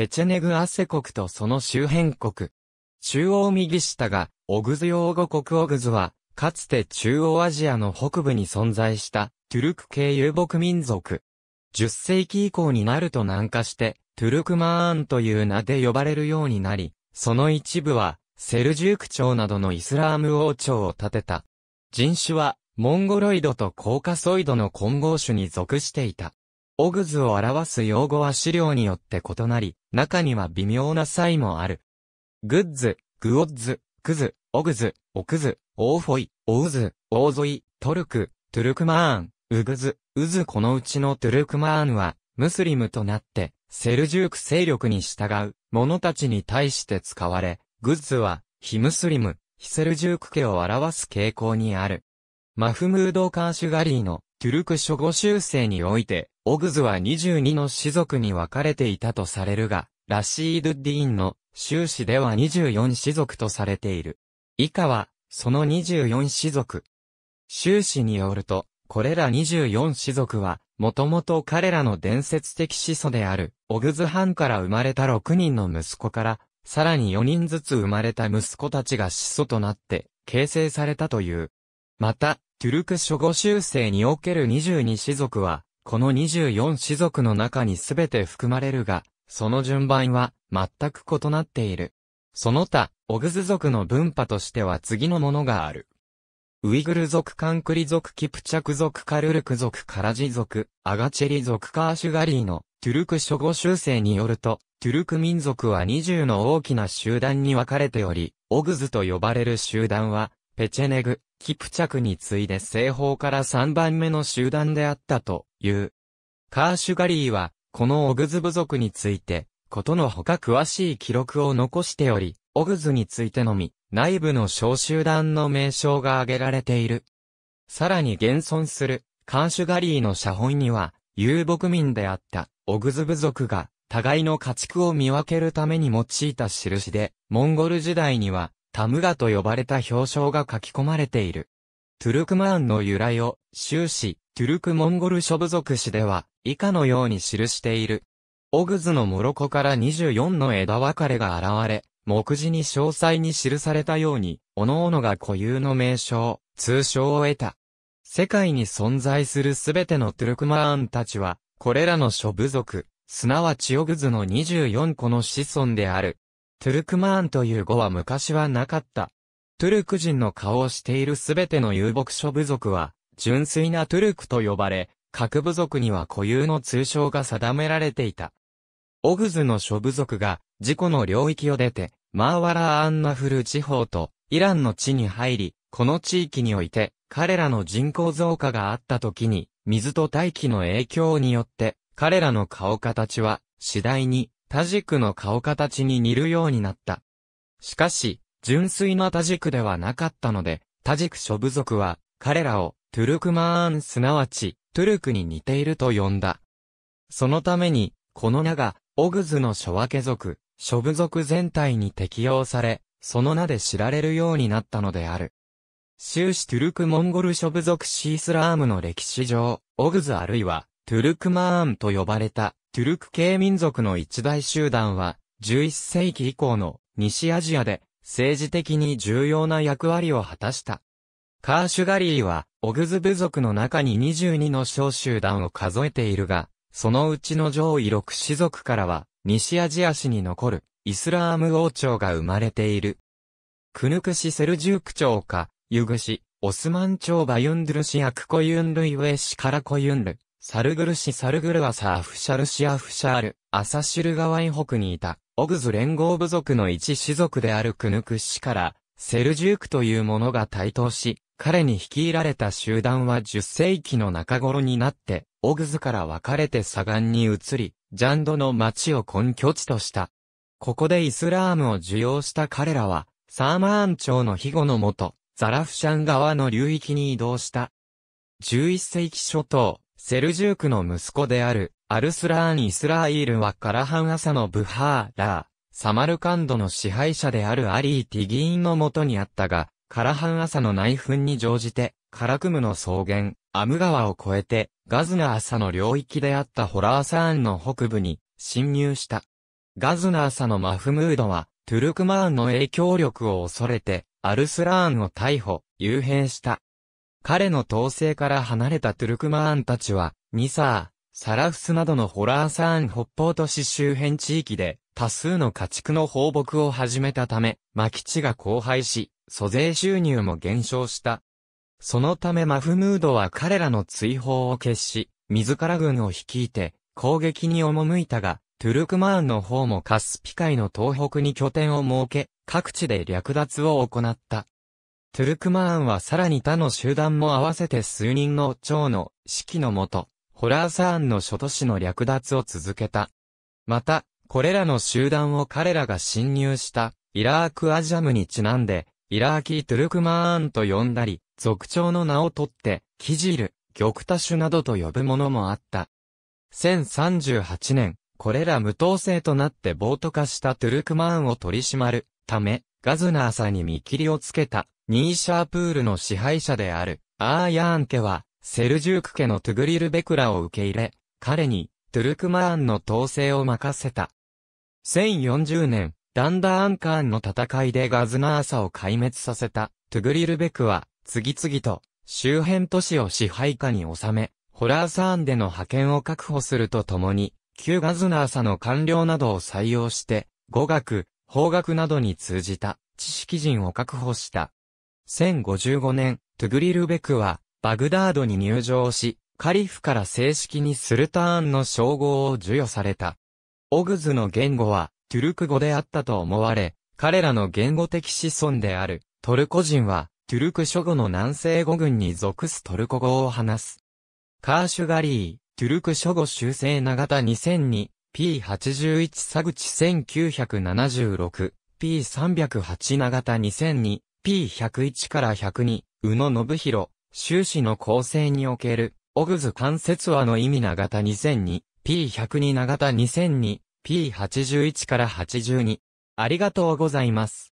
ペチェネグアセ国とその周辺国。中央右下が、オグズ用語国オグズは、かつて中央アジアの北部に存在した、トゥルク系遊牧民族。10世紀以降になると南下して、トゥルクマーンという名で呼ばれるようになり、その一部は、セルジューク朝などのイスラーム王朝を建てた。人種は、モンゴロイドとコーカソイドの混合種に属していた。オグズを表す用語は資料によって異なり、中には微妙な差異もある。グッズ、グオッズ、クズ、オグズ、オクズ、オーフォイ、オウズ、オーゾイ、トルク、トゥルクマーン、ウグズ、ウズこのうちのトゥルクマーンは、ムスリムとなって、セルジューク勢力に従う者たちに対して使われ、グッズは、非ムスリム、非セルジューク家を表す傾向にある。マフムード・カーシュガリーのトゥルク諸語修正において、オグズは22の氏族に分かれていたとされるが、ラシード・ディーンの修士では24氏族とされている。以下は、その24氏族。修士によると、これら24氏族は、もともと彼らの伝説的始祖である、オグズ藩から生まれた6人の息子から、さらに4人ずつ生まれた息子たちが始祖となって、形成されたという。また、トゥルク諸語修正における22氏族は、この24種族の中にすべて含まれるが、その順番は全く異なっている。その他、オグズ族の分派としては次のものがある。ウイグル族、カンクリ族、キプチャク族、カルルク族、カラジ族、アガチェリ族、カーシュガリーのトゥルク諸語修正によると、トゥルク民族は20の大きな集団に分かれており、オグズと呼ばれる集団は、ペチェネグ、キプチャクに次いで西方から3番目の集団であったという。カーシュガリーは、このオグズ部族について、ことのほか詳しい記録を残しており、オグズについてのみ、内部の小集団の名称が挙げられている。さらに現存する、カーシュガリーの写本には、遊牧民であった、オグズ部族が、互いの家畜を見分けるために用いた印で、モンゴル時代には、タムガと呼ばれた表彰が書き込まれている。トゥルクマーンの由来を、終始、トゥルクモンゴル諸部族史では、以下のように記している。オグズのモロコから24の枝分かれが現れ、目次に詳細に記されたように、各々が固有の名称、通称を得た。世界に存在するすべてのトゥルクマーンたちは、これらの諸部族、すなわちオグズの24個の子孫である。トゥルクマーンという語は昔はなかった。トゥルク人の顔をしているすべての遊牧諸部族は、純粋なトゥルクと呼ばれ、各部族には固有の通称が定められていた。オグズの諸部族が、自己の領域を出て、マーワラー・アンナフル地方と、イランの地に入り、この地域において、彼らの人口増加があった時に、水と大気の影響によって、彼らの顔形は、次第に、ジ軸の顔形に似るようになった。しかし、純粋なジ軸ではなかったので、ジ軸諸部族は、彼らを、トゥルクマーンすなわち、トゥルクに似ていると呼んだ。そのために、この名が、オグズの諸分け族、諸部族全体に適用され、その名で知られるようになったのである。終始トゥルクモンゴル諸部族シースラームの歴史上、オグズあるいは、トゥルクマーンと呼ばれた、トゥルク系民族の一大集団は、11世紀以降の西アジアで政治的に重要な役割を果たした。カーシュガリーは、オグズ部族の中に22の小集団を数えているが、そのうちの上位6氏族からは、西アジア史に残るイスラーム王朝が生まれている。クヌクシ・セルジューク朝か、ユグシ、オスマン朝バユンドゥルシアクコユンルイウェシカラコユンル、サルグル市サルグルはサアフシャルシアフシャール、アサシルガイン。北にいた、オグズ連合部族の一氏族であるクヌク氏から、セルジュークという者が台頭し、彼に率いられた集団は10世紀の中頃になって、オグズから分かれて左岸に移り、ジャンドの町を根拠地とした。ここでイスラームを受容した彼らは、サーマーン朝の庇護のもと、ザラフシャン川の流域に移動した。11世紀初頭、セルジュークの息子である、アルスラーン・イスラーイールはカラハン朝のブハーラー、サマルカンドの支配者であるアリー・ティギーンのもとにあったが、カラハン朝の内紛に乗じて、カラクムの草原、アム川を越えて、ガズナーサの領域であったホラーサーンの北部に侵入した。ガズナーサのマフムードは、トゥルクマーンの影響力を恐れて、アルスラーンを逮捕、幽閉した。彼の統制から離れたトゥルクマーンたちは、ニサー、サラフスなどのホラーサーン北方都市周辺地域で、多数の家畜の放牧を始めたため、牧地が荒廃し、租税収入も減少した。そのためマフムードは彼らの追放を決し、自ら軍を率いて、攻撃に赴いたが、トゥルクマーンの方もカスピ海の東北に拠点を設け、各地で略奪を行った。トゥルクマーンはさらに他の集団も合わせて数人の長の指揮のもと、ホラーサーンの諸都市の略奪を続けた。また、これらの集団を彼らが侵入したイラークアジャムにちなんで、イラーキー・トゥルクマーンと呼んだり、族長の名を取って、キジル、タ多種などと呼ぶものもあった。1038年、これら無党制となって暴徒化したトゥルクマーンを取り締まるため、ガズナーさんに見切りをつけたニーシャープールの支配者である、アーヤーン家は、セルジューク家のトゥグリル・ベクラを受け入れ、彼に、トゥルクマーンの統制を任せた。1040年、ダンダーンカーンの戦いでガズナーサを壊滅させた、トゥグリルベクは、次々と、周辺都市を支配下に収め、ホラーサーンでの派遣を確保するとともに、旧ガズナーサの官僚などを採用して、語学、法学などに通じた、知識人を確保した。1055年、トゥグリルベクは、バグダードに入場し、カリフから正式にスルターンの称号を授与された。オグズの言語は、トゥルク語であったと思われ、彼らの言語的子孫である、トルコ人は、トゥルク諸語の南西語群に属すトルコ語を話す。カーシュガリー、トゥルク諸語修正長田2002、P81 グチ1976、P308 長田2002、P101 から102、宇野信弘、終始の構成における、オグズ関節話の意味長田2002、P102 長田2002、P81 から82。ありがとうございます。